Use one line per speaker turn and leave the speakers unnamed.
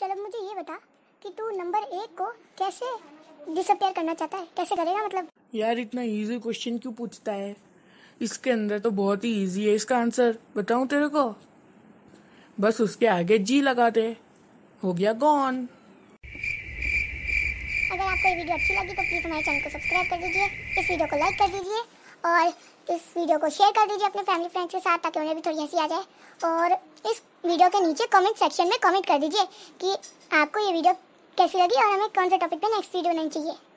चलो मुझे ये बता कि तू नंबर एक को कैसे डिसअपेयर करना चाहता है कैसे
करेगा मतलब यार इतना इजी क्वेश्चन क्यों पूछता है इसके अंदर तो बहुत ही इजी है इसका आंसर बताऊं तेरे को बस उसके आगे जी लगाते हो गया गॉन
अगर आपको ये वीडियो अच्छी लगी तो प्लीज़ हमारे चैनल को सब्सक्राइब कर दीजिए इस वीडियो को लाइक कर दीजिए और इस वीडियो को शेयर कर दीजिए अपने फैमिली फ्रेंड्स के साथ ताकि उन्हें भी थोड़ी हंसी आ जाए और इस वीडियो के नीचे कमेंट सेक्शन में कमेंट कर दीजिए कि आपको ये वीडियो कैसी लगी और हमें कौन सा टॉपिक पे नेक्स्ट वीडियो बनानी चाहिए